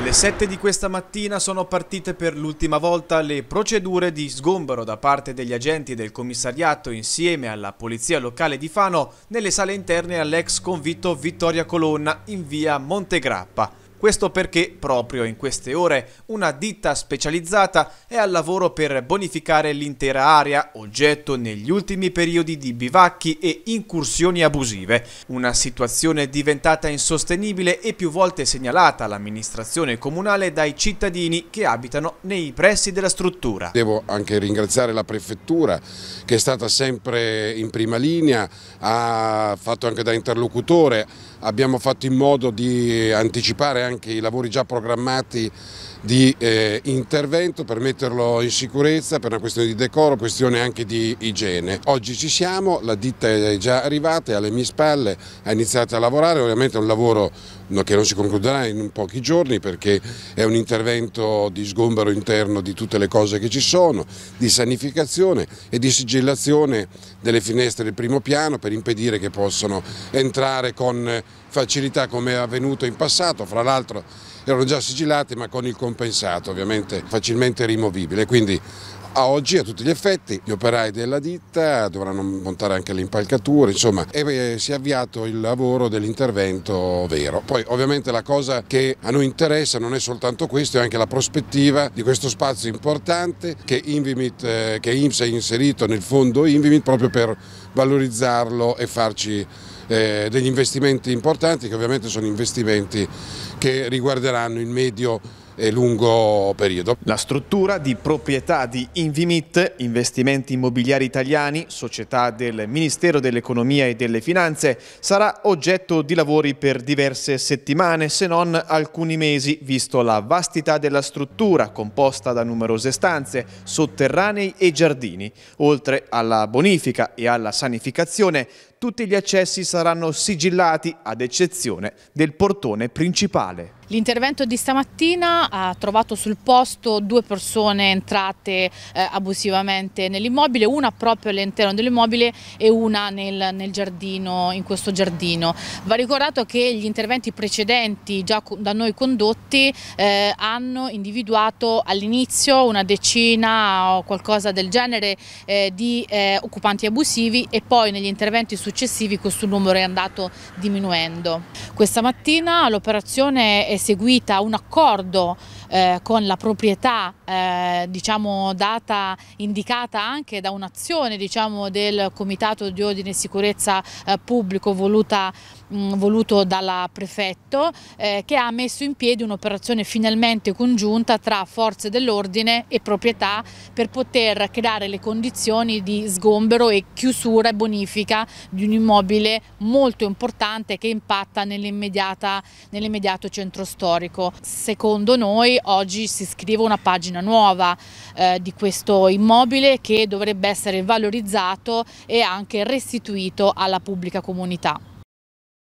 Alle 7 di questa mattina sono partite per l'ultima volta le procedure di sgombero da parte degli agenti del commissariato insieme alla polizia locale di Fano nelle sale interne all'ex convitto Vittoria Colonna in via Montegrappa. Questo perché proprio in queste ore una ditta specializzata è al lavoro per bonificare l'intera area, oggetto negli ultimi periodi di bivacchi e incursioni abusive. Una situazione diventata insostenibile e più volte segnalata all'amministrazione comunale dai cittadini che abitano nei pressi della struttura. Devo anche ringraziare la prefettura che è stata sempre in prima linea, ha fatto anche da interlocutore abbiamo fatto in modo di anticipare anche i lavori già programmati di eh, intervento per metterlo in sicurezza per una questione di decoro, questione anche di igiene. Oggi ci siamo, la ditta è già arrivata, è alle mie spalle, ha iniziato a lavorare, ovviamente è un lavoro che non si concluderà in pochi giorni perché è un intervento di sgombero interno di tutte le cose che ci sono, di sanificazione e di sigillazione delle finestre del primo piano per impedire che possano entrare con facilità come è avvenuto in passato, fra l'altro erano già sigillati ma con il compensato ovviamente facilmente rimovibile, quindi a oggi a tutti gli effetti gli operai della ditta dovranno montare anche le impalcature, insomma e eh, si è avviato il lavoro dell'intervento vero. Poi ovviamente la cosa che a noi interessa non è soltanto questo, è anche la prospettiva di questo spazio importante che, Invimit, eh, che IMSS ha inserito nel fondo Invimit proprio per valorizzarlo e farci eh, degli investimenti importanti che ovviamente sono investimenti che riguarderanno il medio lungo periodo. La struttura di proprietà di Invimit, investimenti immobiliari italiani, società del Ministero dell'Economia e delle Finanze, sarà oggetto di lavori per diverse settimane, se non alcuni mesi, visto la vastità della struttura, composta da numerose stanze, sotterranei e giardini. Oltre alla bonifica e alla sanificazione, tutti gli accessi saranno sigillati ad eccezione del portone principale. L'intervento di stamattina ha trovato sul posto due persone entrate eh, abusivamente nell'immobile, una proprio all'interno dell'immobile e una nel, nel giardino, in questo giardino. Va ricordato che gli interventi precedenti già da noi condotti eh, hanno individuato all'inizio una decina o qualcosa del genere eh, di eh, occupanti abusivi e poi negli interventi successivi questo numero è andato diminuendo. Questa mattina l'operazione è seguita un accordo eh, con la proprietà eh, diciamo data, indicata anche da un'azione diciamo, del Comitato di Ordine e Sicurezza eh, Pubblico voluta, mh, mm, voluto dalla Prefetto eh, che ha messo in piedi un'operazione finalmente congiunta tra forze dell'ordine e proprietà per poter creare le condizioni di sgombero e chiusura e bonifica di un immobile molto importante che impatta nell'immediato nell centro storico. Secondo noi oggi si scrive una pagina nuova eh, di questo immobile che dovrebbe essere valorizzato e anche restituito alla pubblica comunità.